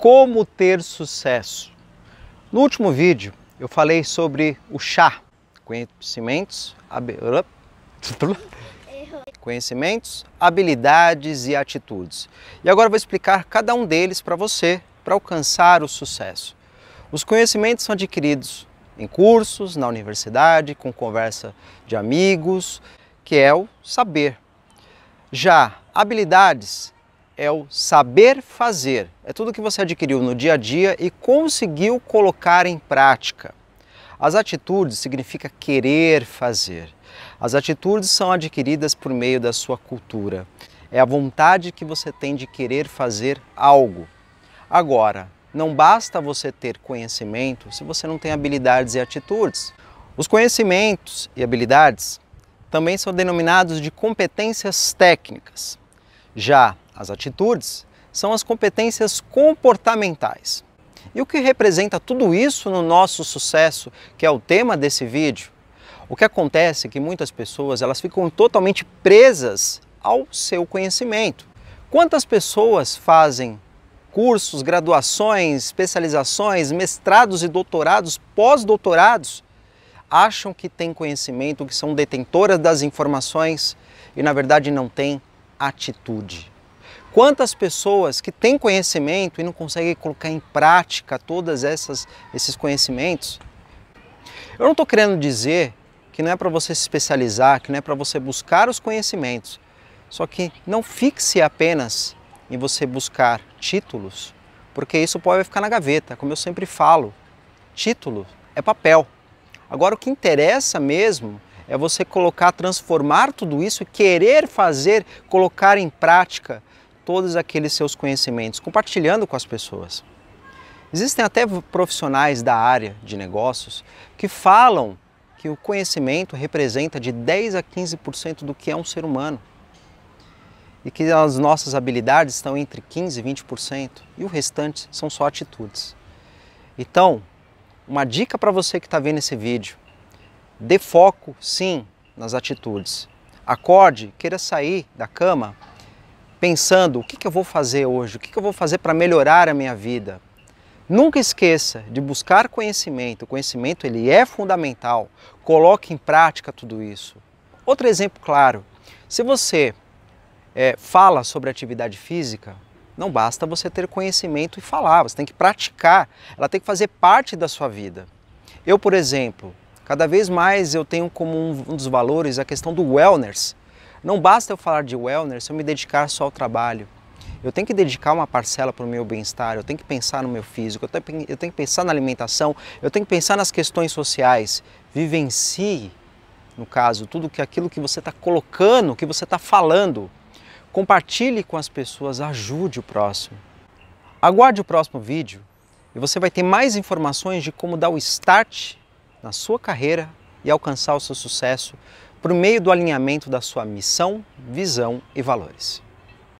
como ter sucesso. No último vídeo eu falei sobre o chá, conhecimentos, hab... conhecimentos, habilidades e atitudes. E agora eu vou explicar cada um deles para você para alcançar o sucesso. Os conhecimentos são adquiridos em cursos, na universidade, com conversa de amigos, que é o saber. Já habilidades é o saber fazer. É tudo que você adquiriu no dia a dia e conseguiu colocar em prática. As atitudes significa querer fazer. As atitudes são adquiridas por meio da sua cultura. É a vontade que você tem de querer fazer algo. Agora, não basta você ter conhecimento se você não tem habilidades e atitudes. Os conhecimentos e habilidades também são denominados de competências técnicas. Já as atitudes são as competências comportamentais. E o que representa tudo isso no nosso sucesso, que é o tema desse vídeo? O que acontece é que muitas pessoas elas ficam totalmente presas ao seu conhecimento. Quantas pessoas fazem cursos, graduações, especializações, mestrados e doutorados, pós-doutorados, acham que têm conhecimento, que são detentoras das informações e na verdade não têm atitude. Quantas pessoas que têm conhecimento e não conseguem colocar em prática todas essas esses conhecimentos? Eu não estou querendo dizer que não é para você se especializar, que não é para você buscar os conhecimentos. Só que não fixe apenas em você buscar títulos, porque isso pode ficar na gaveta, como eu sempre falo. Título é papel. Agora o que interessa mesmo é você colocar, transformar tudo isso, querer fazer, colocar em prática todos aqueles seus conhecimentos, compartilhando com as pessoas. Existem até profissionais da área de negócios que falam que o conhecimento representa de 10 a 15% do que é um ser humano e que as nossas habilidades estão entre 15% e 20% e o restante são só atitudes. Então, uma dica para você que está vendo esse vídeo: dê foco, sim, nas atitudes. Acorde, queira sair da cama pensando o que, que eu vou fazer hoje, o que, que eu vou fazer para melhorar a minha vida. Nunca esqueça de buscar conhecimento. O conhecimento ele é fundamental. Coloque em prática tudo isso. Outro exemplo claro: se você é, fala sobre atividade física, não basta você ter conhecimento e falar, você tem que praticar. Ela tem que fazer parte da sua vida. Eu, por exemplo, cada vez mais eu tenho como um, um dos valores a questão do wellness, não basta eu falar de wellness se eu me dedicar só ao trabalho. Eu tenho que dedicar uma parcela para o meu bem-estar, eu tenho que pensar no meu físico, eu tenho, eu tenho que pensar na alimentação, eu tenho que pensar nas questões sociais. Vivencie, no caso, tudo que aquilo que você está colocando, que você está falando. Compartilhe com as pessoas, ajude o próximo. Aguarde o próximo vídeo e você vai ter mais informações de como dar o start na sua carreira e alcançar o seu sucesso por meio do alinhamento da sua missão, visão e valores.